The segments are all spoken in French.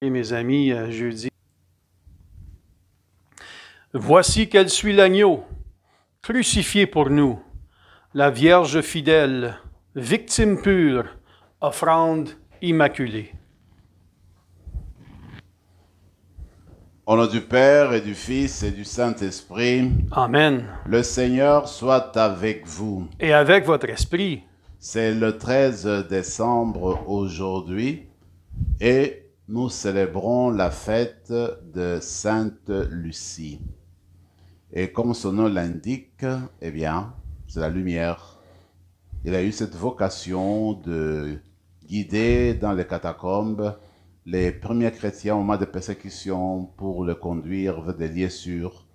Et mes amis, euh, jeudi. Voici qu'elle suit l'agneau, crucifié pour nous, la Vierge fidèle, victime pure, offrande immaculée. Au nom du Père et du Fils et du Saint-Esprit. Amen. Le Seigneur soit avec vous. Et avec votre esprit. C'est le 13 décembre aujourd'hui et nous célébrons la fête de Sainte Lucie. Et comme son nom l'indique, eh bien, c'est la lumière. Il a eu cette vocation de guider dans les catacombes les premiers chrétiens au mois de persécution pour le conduire vers des lieux sûrs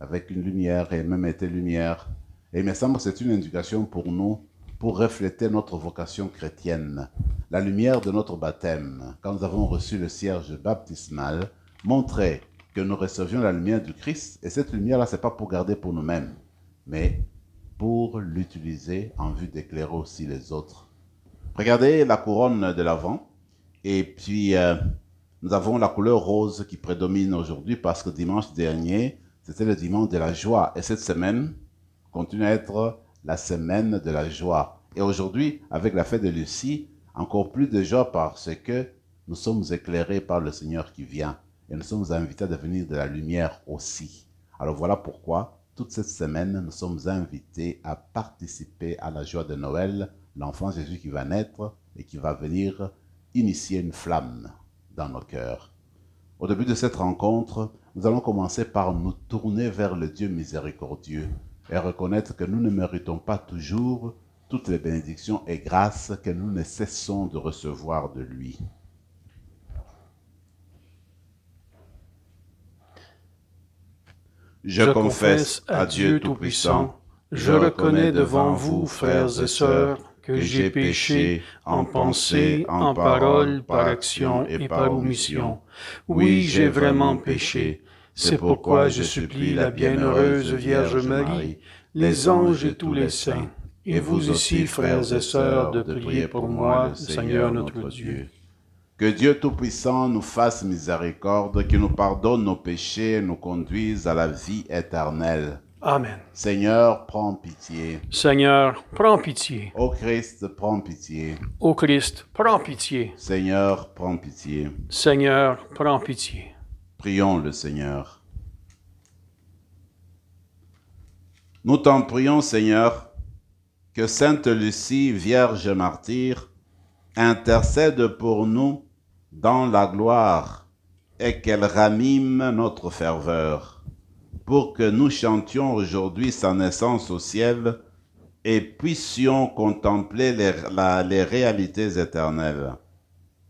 avec une lumière et même était lumière. Et il me semble que c'est une indication pour nous pour refléter notre vocation chrétienne. La lumière de notre baptême, quand nous avons reçu le cierge baptismal, montrait que nous recevions la lumière du Christ. Et cette lumière-là, ce n'est pas pour garder pour nous-mêmes, mais pour l'utiliser en vue d'éclairer aussi les autres. Regardez la couronne de l'avant. Et puis, euh, nous avons la couleur rose qui prédomine aujourd'hui parce que dimanche dernier, c'était le dimanche de la joie. Et cette semaine continue à être la semaine de la joie. Et aujourd'hui, avec la fête de Lucie, encore plus de joie parce que nous sommes éclairés par le Seigneur qui vient et nous sommes invités à devenir de la lumière aussi. Alors voilà pourquoi toute cette semaine, nous sommes invités à participer à la joie de Noël, l'enfant Jésus qui va naître et qui va venir initier une flamme dans nos cœurs. Au début de cette rencontre, nous allons commencer par nous tourner vers le Dieu miséricordieux, et reconnaître que nous ne méritons pas toujours toutes les bénédictions et grâces que nous ne cessons de recevoir de lui. Je, confesse à Dieu Tout-Puissant, je reconnais devant vous, frères et sœurs, que j'ai péché en pensée, en parole, par action et par omission. Oui, j'ai vraiment péché c'est pourquoi je supplie la bienheureuse Vierge Marie, les anges et tous les saints, et vous aussi, frères et sœurs, de prier pour moi, Seigneur notre Dieu. Que Dieu Tout-Puissant nous fasse miséricorde, qu'il nous pardonne nos péchés et nous conduise à la vie éternelle. Amen. Seigneur, prends pitié. Seigneur, prends pitié. Ô Christ, prends pitié. Ô Christ, prends pitié. Seigneur, prends pitié. Seigneur, prends pitié. Prions le Seigneur. Nous t'en prions, Seigneur, que Sainte Lucie, Vierge martyre, intercède pour nous dans la gloire et qu'elle ramime notre ferveur, pour que nous chantions aujourd'hui sa naissance au ciel et puissions contempler les réalités éternelles.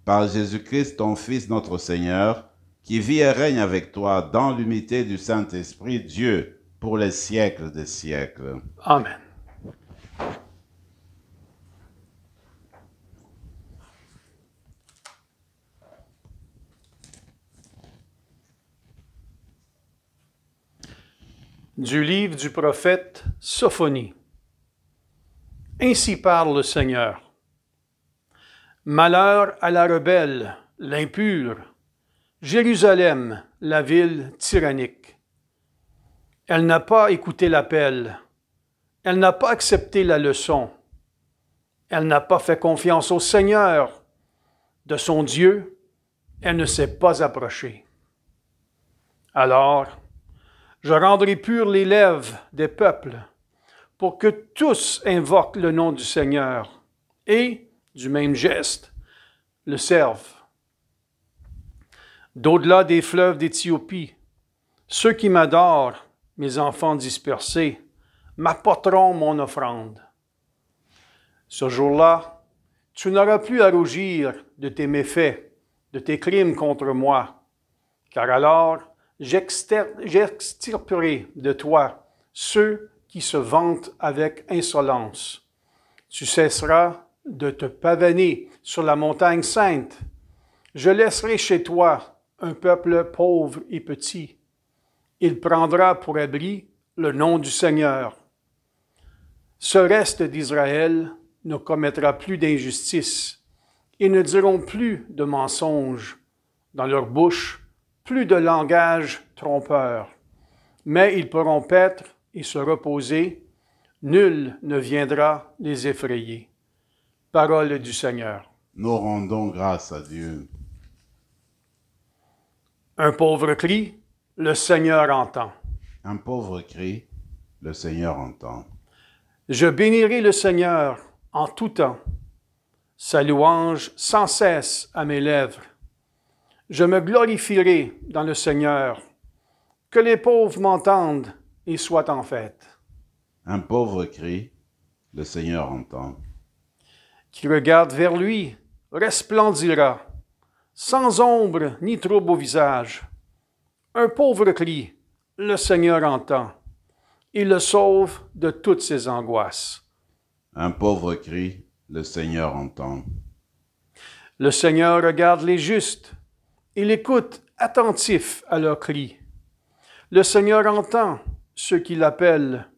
Par Jésus-Christ, ton Fils, notre Seigneur, qui vit et règne avec toi dans l'unité du Saint-Esprit, Dieu, pour les siècles des siècles. Amen. Du livre du prophète Sophonie. Ainsi parle le Seigneur. Malheur à la rebelle, l'impure, Jérusalem, la ville tyrannique. Elle n'a pas écouté l'appel. Elle n'a pas accepté la leçon. Elle n'a pas fait confiance au Seigneur. De son Dieu, elle ne s'est pas approchée. Alors, je rendrai pur les lèvres des peuples pour que tous invoquent le nom du Seigneur et, du même geste, le servent d'au-delà des fleuves d'Éthiopie. Ceux qui m'adorent, mes enfants dispersés, m'apporteront mon offrande. Ce jour-là, tu n'auras plus à rougir de tes méfaits, de tes crimes contre moi, car alors j'extirperai de toi ceux qui se vantent avec insolence. Tu cesseras de te pavaner sur la montagne sainte. Je laisserai chez toi un peuple pauvre et petit. Il prendra pour abri le nom du Seigneur. Ce reste d'Israël ne commettra plus d'injustice et ne diront plus de mensonges dans leur bouche, plus de langage trompeur. Mais ils pourront paître et se reposer, nul ne viendra les effrayer. Parole du Seigneur. Nous rendons grâce à Dieu. Un pauvre cri, le Seigneur entend. Un pauvre cri, le Seigneur entend. Je bénirai le Seigneur en tout temps. Sa louange sans cesse à mes lèvres. Je me glorifierai dans le Seigneur. Que les pauvres m'entendent et soient en fête. Un pauvre cri, le Seigneur entend. Qui regarde vers lui, resplendira sans ombre ni trouble au visage. Un pauvre cri, le Seigneur entend, Il le sauve de toutes ses angoisses. Un pauvre cri, le Seigneur entend. Le Seigneur regarde les justes, il écoute attentif à leurs cris. Le Seigneur entend ceux qui l'appellent,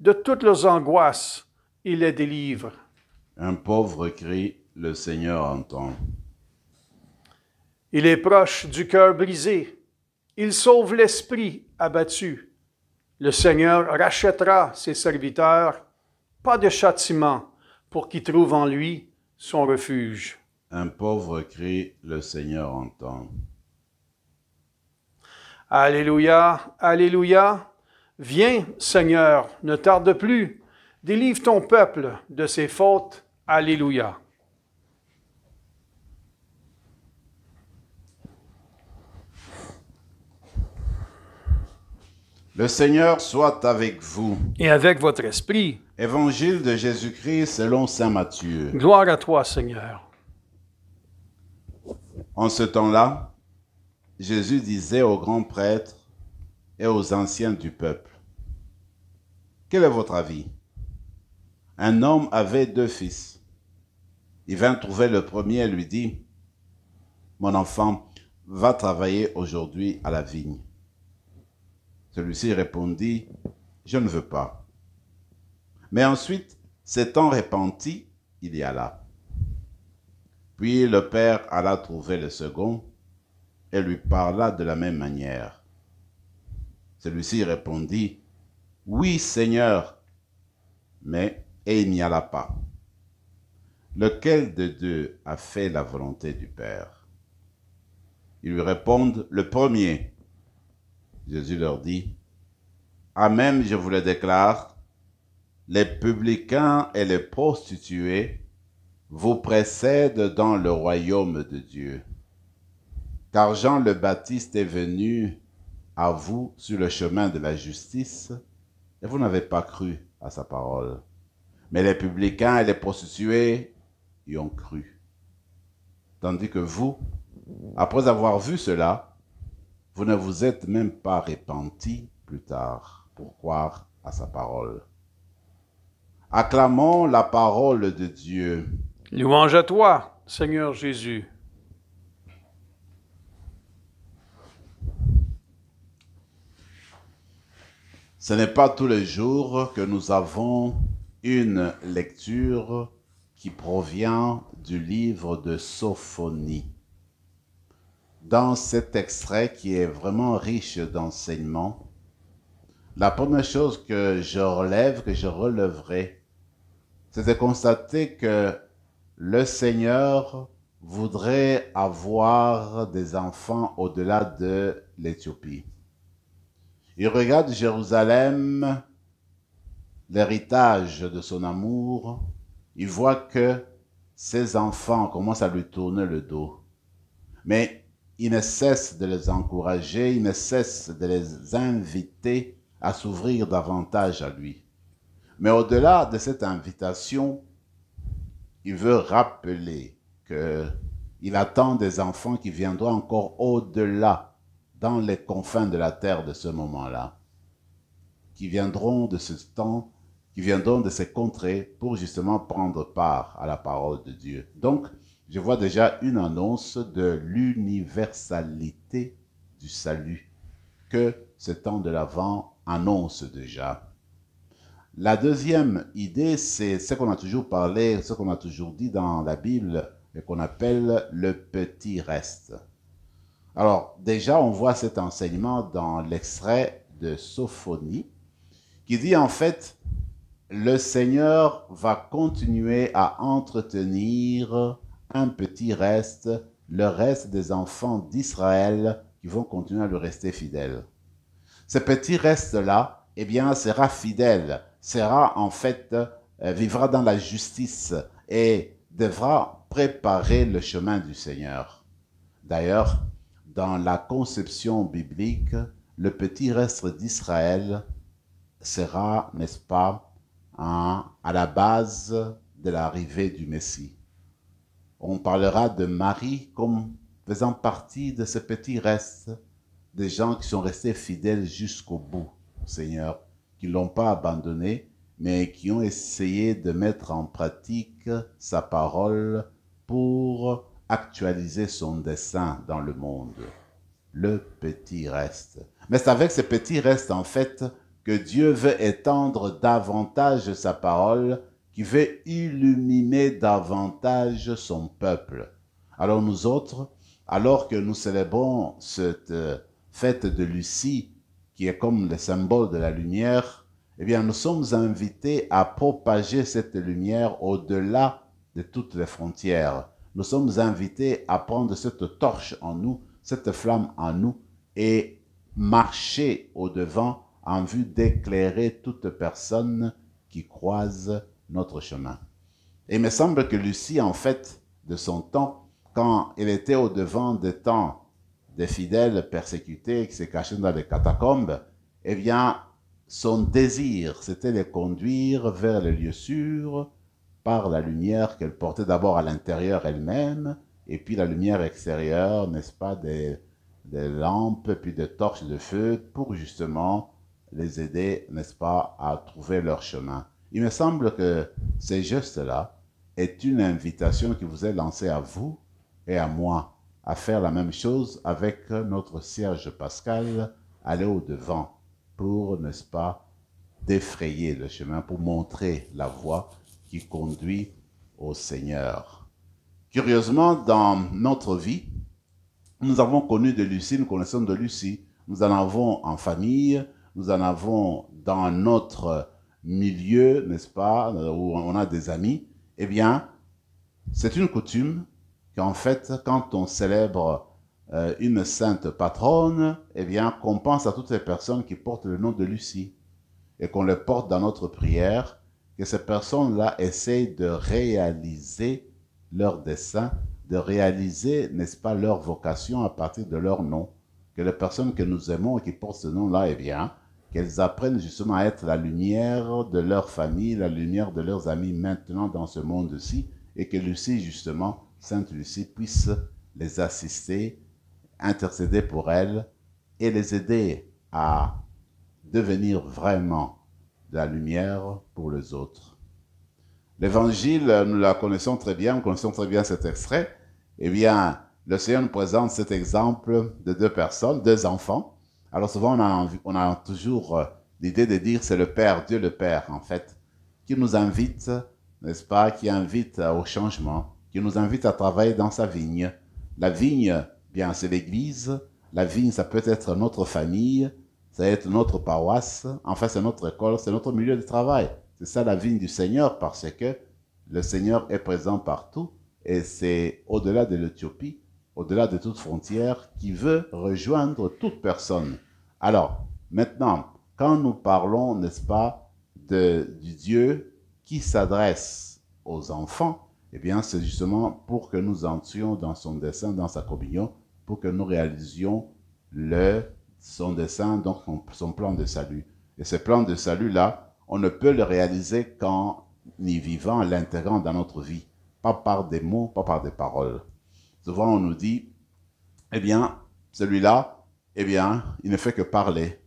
de toutes leurs angoisses, il les délivre. Un pauvre cri, le Seigneur entend. Il est proche du cœur brisé. Il sauve l'esprit abattu. Le Seigneur rachètera ses serviteurs. Pas de châtiment pour qui trouve en lui son refuge. Un pauvre cri, le Seigneur entend. Alléluia, Alléluia. Viens, Seigneur, ne tarde plus. Délivre ton peuple de ses fautes. Alléluia. Le Seigneur soit avec vous. Et avec votre esprit. Évangile de Jésus-Christ selon Saint Matthieu. Gloire à toi, Seigneur. En ce temps-là, Jésus disait aux grands prêtres et aux anciens du peuple, Quel est votre avis Un homme avait deux fils. Il vint trouver le premier et lui dit, Mon enfant, va travailler aujourd'hui à la vigne. Celui-ci répondit, je ne veux pas. Mais ensuite, s'étant repenti, il y alla. Puis le père alla trouver le second et lui parla de la même manière. Celui-ci répondit, Oui, Seigneur, mais et il n'y alla pas. Lequel de deux a fait la volonté du Père Ils lui répondent, Le premier. Jésus leur dit, Amen, même je vous le déclare, les publicains et les prostituées vous précèdent dans le royaume de Dieu. Car Jean le Baptiste est venu à vous sur le chemin de la justice, et vous n'avez pas cru à sa parole. Mais les publicains et les prostituées y ont cru. Tandis que vous, après avoir vu cela, vous ne vous êtes même pas repenti plus tard pour croire à sa parole. Acclamons la parole de Dieu. Louange à toi, Seigneur Jésus. Ce n'est pas tous les jours que nous avons une lecture qui provient du livre de Sophonie dans cet extrait qui est vraiment riche d'enseignements, la première chose que je relève, que je relèverai, c'est de constater que le Seigneur voudrait avoir des enfants au-delà de l'Éthiopie. Il regarde Jérusalem, l'héritage de son amour, il voit que ses enfants commencent à lui tourner le dos. Mais il ne cesse de les encourager, il ne cesse de les inviter à s'ouvrir davantage à lui. Mais au-delà de cette invitation, il veut rappeler qu'il attend des enfants qui viendront encore au-delà, dans les confins de la terre de ce moment-là, qui viendront de ce temps, qui viendront de ces contrées pour justement prendre part à la parole de Dieu. Donc, je vois déjà une annonce de l'universalité du salut que ce temps de l'avant annonce déjà. La deuxième idée, c'est ce qu'on a toujours parlé, ce qu'on a toujours dit dans la Bible et qu'on appelle le petit reste. Alors déjà, on voit cet enseignement dans l'extrait de Sophonie qui dit en fait, le Seigneur va continuer à entretenir un petit reste, le reste des enfants d'Israël qui vont continuer à lui rester fidèles. Ce petit reste-là, eh bien, sera fidèle, sera en fait, euh, vivra dans la justice et devra préparer le chemin du Seigneur. D'ailleurs, dans la conception biblique, le petit reste d'Israël sera, n'est-ce pas, à la base de l'arrivée du Messie on parlera de Marie comme faisant partie de ce petit reste des gens qui sont restés fidèles jusqu'au bout Seigneur, qui ne l'ont pas abandonné, mais qui ont essayé de mettre en pratique sa parole pour actualiser son dessein dans le monde. Le petit reste. Mais c'est avec ce petit reste, en fait, que Dieu veut étendre davantage sa parole qui veut illuminer davantage son peuple. Alors nous autres, alors que nous célébrons cette euh, fête de Lucie, qui est comme le symbole de la lumière, eh bien nous sommes invités à propager cette lumière au-delà de toutes les frontières. Nous sommes invités à prendre cette torche en nous, cette flamme en nous, et marcher au-devant en vue d'éclairer toute personne qui croise notre chemin. Et il me semble que Lucie, en fait, de son temps, quand elle était au devant des temps des fidèles persécutés qui se cachaient dans les catacombes, eh bien, son désir, c'était de conduire vers les lieux sûrs par la lumière qu'elle portait d'abord à l'intérieur elle-même, et puis la lumière extérieure, n'est-ce pas, des, lampes, puis des torches de feu, pour justement les aider, n'est-ce pas, à trouver leur chemin. Il me semble que ces gestes-là est une invitation qui vous est lancée à vous et à moi à faire la même chose avec notre Serge Pascal, aller au-devant pour, n'est-ce pas, défrayer le chemin, pour montrer la voie qui conduit au Seigneur. Curieusement, dans notre vie, nous avons connu de Lucie, nous connaissons de Lucie, nous en avons en famille, nous en avons dans notre milieu, n'est-ce pas, où on a des amis, eh bien, c'est une coutume qu'en fait, quand on célèbre euh, une sainte patronne, eh bien, qu'on pense à toutes les personnes qui portent le nom de Lucie et qu'on le porte dans notre prière, que ces personnes-là essayent de réaliser leur dessein, de réaliser, n'est-ce pas, leur vocation à partir de leur nom. Que les personnes que nous aimons et qui portent ce nom-là, eh bien, qu'elles apprennent justement à être la lumière de leur famille, la lumière de leurs amis maintenant dans ce monde-ci, et que Lucie, justement, Sainte Lucie, puisse les assister, intercéder pour elles et les aider à devenir vraiment de la lumière pour les autres. L'évangile, nous la connaissons très bien, nous connaissons très bien cet extrait. Eh bien, le Seigneur nous présente cet exemple de deux personnes, deux enfants, alors souvent, on a, on a toujours euh, l'idée de dire c'est le Père, Dieu le Père, en fait, qui nous invite, n'est-ce pas, qui invite au changement, qui nous invite à travailler dans sa vigne. La vigne, bien, c'est l'Église. La vigne, ça peut être notre famille, ça peut être notre paroisse, enfin, c'est notre école, c'est notre milieu de travail. C'est ça la vigne du Seigneur, parce que le Seigneur est présent partout et c'est au-delà de l'Éthiopie au-delà de toute frontière, qui veut rejoindre toute personne. Alors, maintenant, quand nous parlons, n'est-ce pas, du Dieu qui s'adresse aux enfants, eh bien, c'est justement pour que nous entrions dans son dessein, dans sa communion, pour que nous réalisions le, son dessein, donc son, plan de salut. Et ce plan de salut-là, on ne peut le réaliser qu'en y vivant, l'intégrant dans notre vie, pas par des mots, pas par des paroles. Souvent, on nous dit, eh bien, celui-là, eh bien, il ne fait que parler.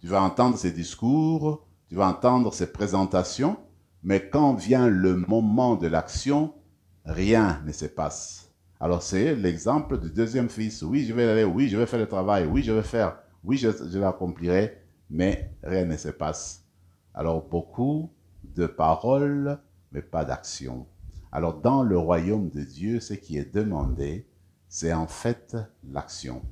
Tu vas entendre ses discours, tu vas entendre ses présentations, mais quand vient le moment de l'action, rien ne se passe. Alors c'est l'exemple du deuxième fils. Oui, je vais aller, oui, je vais faire le travail, oui, je vais faire, oui, je, l'accomplirai, mais rien ne se passe. Alors beaucoup de paroles, mais pas d'action. Alors dans le royaume de Dieu, ce qui est demandé, c'est en fait l'action.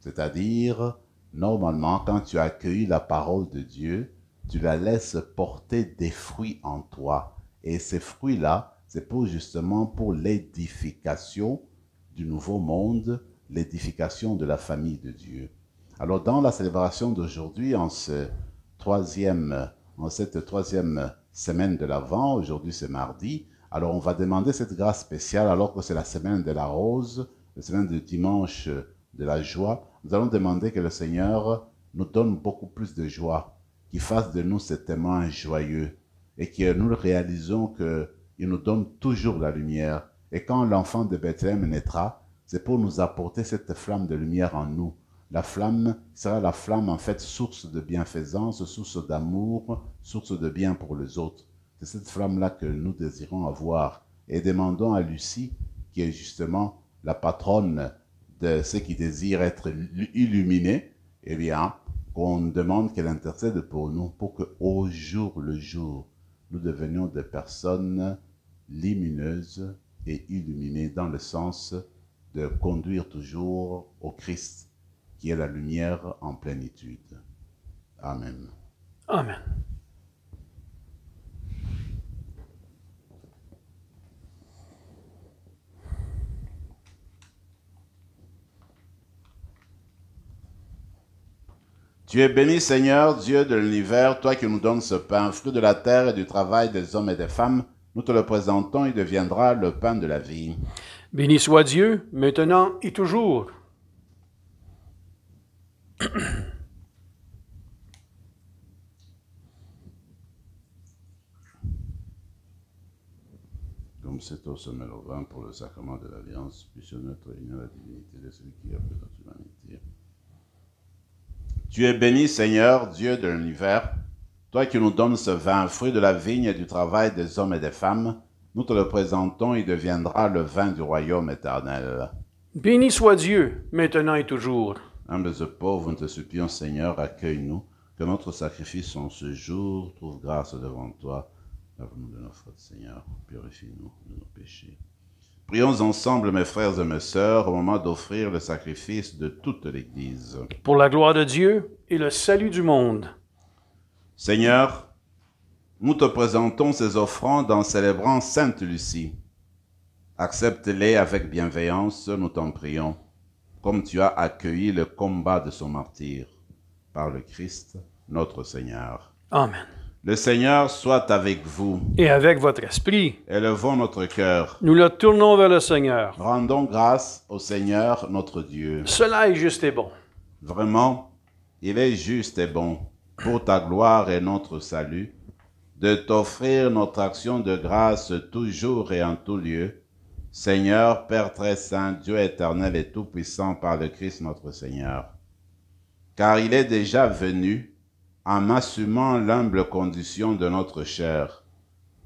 C'est-à-dire, normalement, quand tu as la parole de Dieu, tu la laisses porter des fruits en toi. Et ces fruits-là, c'est pour justement pour l'édification du nouveau monde, l'édification de la famille de Dieu. Alors dans la célébration d'aujourd'hui, en, en cette troisième semaine de l'Avent, aujourd'hui c'est mardi, alors on va demander cette grâce spéciale alors que c'est la semaine de la rose, la semaine du dimanche de la joie. Nous allons demander que le Seigneur nous donne beaucoup plus de joie, qu'il fasse de nous cet témoin joyeux et que nous réalisons qu'il nous donne toujours la lumière. Et quand l'enfant de Bethléem naîtra, c'est pour nous apporter cette flamme de lumière en nous. La flamme sera la flamme en fait source de bienfaisance, source d'amour, source de bien pour les autres. C'est cette flamme-là que nous désirons avoir et demandons à Lucie, qui est justement la patronne de ceux qui désirent être illuminés, eh bien, qu'on demande qu'elle intercède pour nous, pour que au jour le jour, nous devenions des personnes lumineuses et illuminées dans le sens de conduire toujours au Christ, qui est la lumière en plénitude. Amen. Amen. Tu es béni, Seigneur, Dieu de l'univers, toi qui nous donnes ce pain, fruit de la terre et du travail des hommes et des femmes. Nous te le présentons, il deviendra le pain de la vie. Béni soit Dieu, maintenant et toujours. Comme c'est au se au vin pour le sacrement de l'alliance, puisse notre union la divinité de celui qui a fait notre humanité. Tu es béni, Seigneur, Dieu de l'univers, toi qui nous donnes ce vin, fruit de la vigne et du travail des hommes et des femmes. Nous te le présentons, et deviendra le vin du royaume éternel. Béni soit Dieu, maintenant et toujours. Humbles et pauvres, nous te supplions, Seigneur, accueille-nous, que notre sacrifice en ce jour trouve grâce devant toi. Lave-nous de nos Seigneur, purifie-nous de nos péchés. Prions ensemble, mes frères et mes sœurs, au moment d'offrir le sacrifice de toute l'Église. Pour la gloire de Dieu et le salut du monde. Seigneur, nous te présentons ces offrandes en célébrant Sainte Lucie. Accepte-les avec bienveillance, nous t'en prions, comme tu as accueilli le combat de son martyr, par le Christ notre Seigneur. Amen. Le Seigneur soit avec vous. Et avec votre esprit. Élevons notre cœur. Nous le tournons vers le Seigneur. Rendons grâce au Seigneur notre Dieu. Cela est juste et bon. Vraiment, il est juste et bon, pour ta gloire et notre salut, de t'offrir notre action de grâce toujours et en tout lieu. Seigneur, Père très saint, Dieu éternel et tout-puissant par le Christ notre Seigneur. Car il est déjà venu en assumant l'humble condition de notre chair,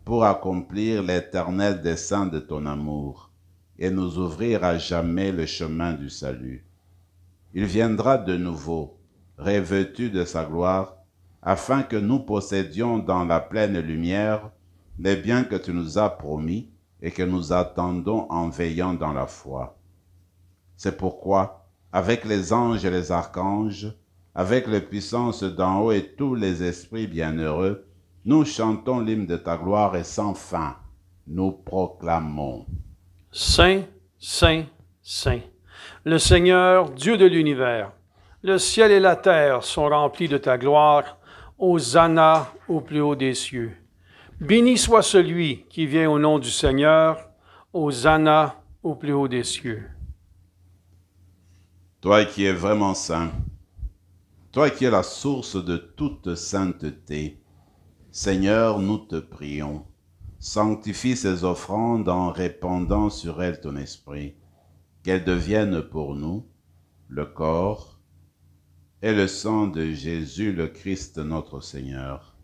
pour accomplir l'éternel dessein de ton amour et nous ouvrir à jamais le chemin du salut. Il viendra de nouveau, revêtu de sa gloire, afin que nous possédions dans la pleine lumière les biens que tu nous as promis et que nous attendons en veillant dans la foi. C'est pourquoi, avec les anges et les archanges, avec les puissances d'en haut et tous les esprits bienheureux, nous chantons l'hymne de ta gloire et sans fin, nous proclamons. Saint, Saint, Saint, le Seigneur, Dieu de l'univers, le ciel et la terre sont remplis de ta gloire, Hosanna au plus haut des cieux. Béni soit celui qui vient au nom du Seigneur, Hosanna au plus haut des cieux. Toi qui es vraiment saint, toi qui es la source de toute sainteté. Seigneur, nous te prions. Sanctifie ces offrandes en répandant sur elles ton esprit, qu'elles deviennent pour nous le corps et le sang de Jésus le Christ notre Seigneur.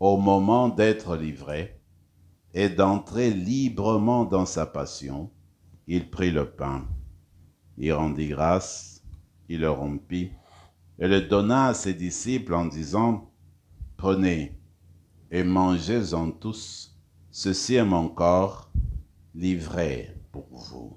Au moment d'être livré et d'entrer librement dans sa passion, il prit le pain, il rendit grâce, il le rompit, et le donna à ses disciples en disant, Prenez et mangez-en tous, ceci est mon corps livré pour vous.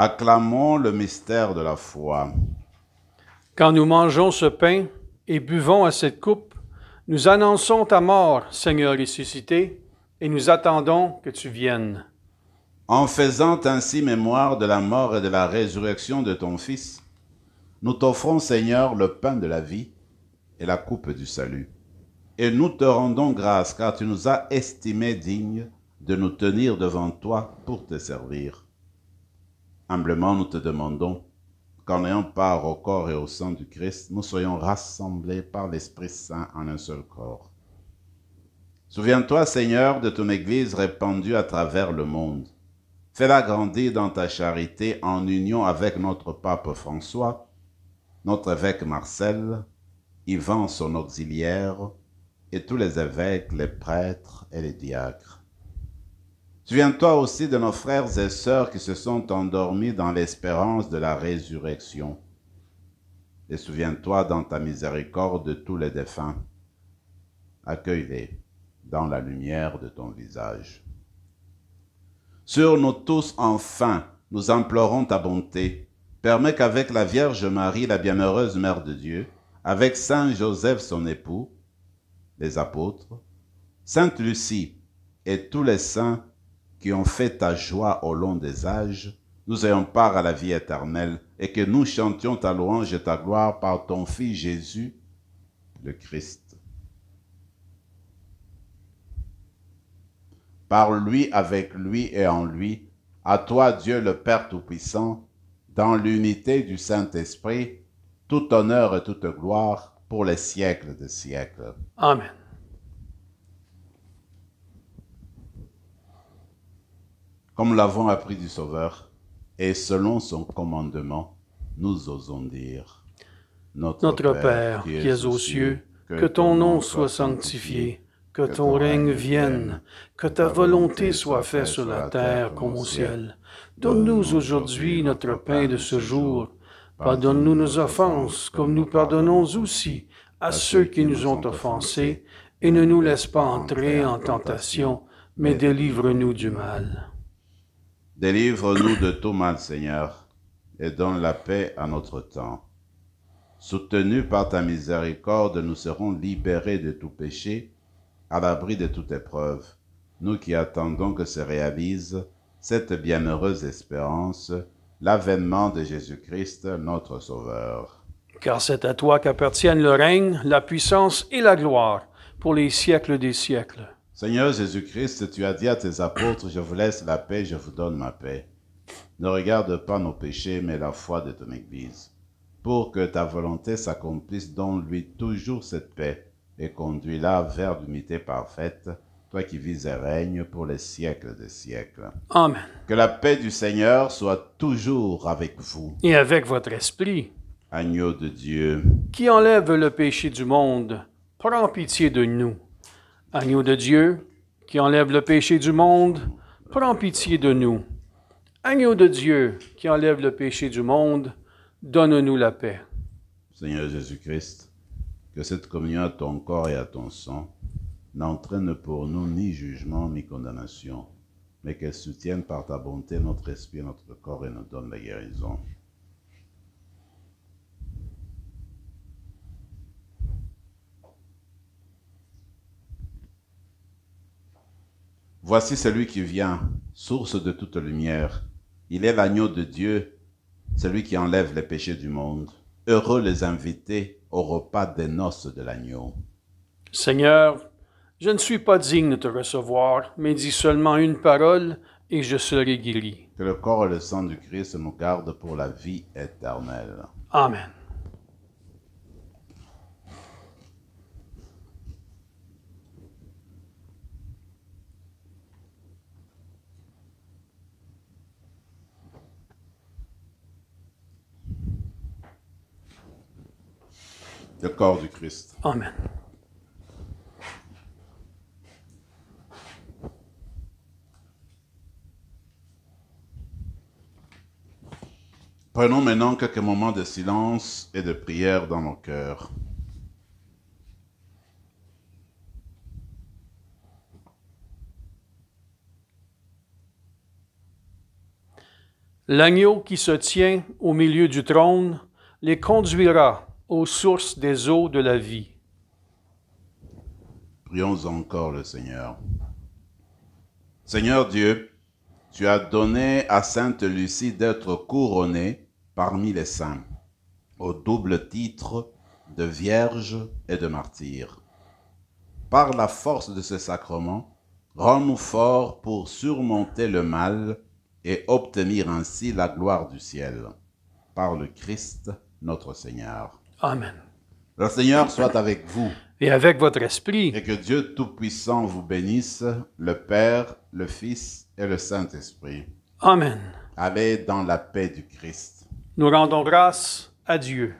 Acclamons le mystère de la foi. Quand nous mangeons ce pain et buvons à cette coupe, nous annonçons ta mort, Seigneur ressuscité, et nous attendons que tu viennes. En faisant ainsi mémoire de la mort et de la résurrection de ton Fils, nous t'offrons, Seigneur, le pain de la vie et la coupe du salut. Et nous te rendons grâce car tu nous as estimés dignes de nous tenir devant toi pour te servir. Humblement, nous te demandons qu'en ayant part au corps et au sang du Christ, nous soyons rassemblés par l'Esprit Saint en un seul corps. Souviens-toi, Seigneur, de ton Église répandue à travers le monde. Fais-la grandir dans ta charité en union avec notre pape François, notre évêque Marcel, Yvan son auxiliaire, et tous les évêques, les prêtres et les diacres Souviens-toi aussi de nos frères et sœurs qui se sont endormis dans l'espérance de la résurrection. Et souviens-toi dans ta miséricorde de tous les défunts. Accueille-les dans la lumière de ton visage. Sur nous tous enfin, nous implorons ta bonté. Permets qu'avec la Vierge Marie, la bienheureuse Mère de Dieu, avec Saint Joseph son époux, les apôtres, Sainte Lucie et tous les saints qui ont fait ta joie au long des âges, nous ayons part à la vie éternelle et que nous chantions ta louange et ta gloire par ton Fils Jésus, le Christ. Par lui, avec lui et en lui, à toi Dieu le Père Tout-Puissant, dans l'unité du Saint-Esprit, tout honneur et toute gloire pour les siècles des siècles. Amen. comme l'avons appris du Sauveur, et selon son commandement, nous osons dire Notre, Père, qui es aux cieux, que ton nom soit sanctifié, que ton règne vienne, que ta volonté soit faite sur la terre comme au ciel. Donne-nous aujourd'hui notre pain de ce jour. Pardonne-nous nos offenses, comme nous pardonnons aussi à ceux qui nous ont offensés, et ne nous laisse pas entrer en tentation, mais délivre-nous du mal. Délivre-nous de tout mal, Seigneur, et donne la paix à notre temps. Soutenus par ta miséricorde, nous serons libérés de tout péché, à l'abri de toute épreuve, nous qui attendons que se réalise cette bienheureuse espérance, l'avènement de Jésus-Christ, notre Sauveur. Car c'est à toi qu'appartiennent le règne, la puissance et la gloire pour les siècles des siècles. Seigneur Jésus-Christ, tu as dit à tes apôtres, je vous laisse la paix, je vous donne ma paix. Ne regarde pas nos péchés, mais la foi de ton Église, pour que ta volonté s'accomplisse, donne-lui toujours cette paix, et conduis-la vers l'unité parfaite, toi qui vis et règnes pour les siècles des siècles. Amen. Que la paix du Seigneur soit toujours avec vous. Et avec votre esprit. Agneau de Dieu, qui enlève le péché du monde, prends pitié de nous. Agneau de Dieu, qui enlève le péché du monde, prends pitié de nous. Agneau de Dieu, qui enlève le péché du monde, donne-nous la paix. Seigneur Jésus-Christ, que cette communion à ton corps et à ton sang n'entraîne pour nous ni jugement ni condamnation, mais qu'elle soutienne par ta bonté notre esprit, notre corps et nous donne la guérison. Voici celui qui vient, source de toute lumière. Il est l'agneau de Dieu, celui qui enlève les péchés du monde. Heureux les invités au repas des noces de l'agneau. Seigneur, je ne suis pas digne de te recevoir, mais dis seulement une parole et je serai guéri. Que le corps et le sang du Christ nous gardent pour la vie éternelle. Amen. corps du Christ. Amen. Prenons maintenant quelques moments de silence et de prière dans nos cœurs. L'agneau qui se tient au milieu du trône les conduira aux sources des eaux de la vie. Prions encore le Seigneur. Seigneur Dieu, tu as donné à Sainte Lucie d'être couronnée parmi les saints, au double titre de vierge et de martyr. Par la force de ce sacrement, rends-nous forts pour surmonter le mal et obtenir ainsi la gloire du ciel. Par le Christ notre Seigneur. Amen. Le Seigneur soit avec vous. Et avec votre esprit. Et que Dieu Tout-Puissant vous bénisse, le Père, le Fils et le Saint-Esprit. Amen. Allez dans la paix du Christ. Nous rendons grâce à Dieu.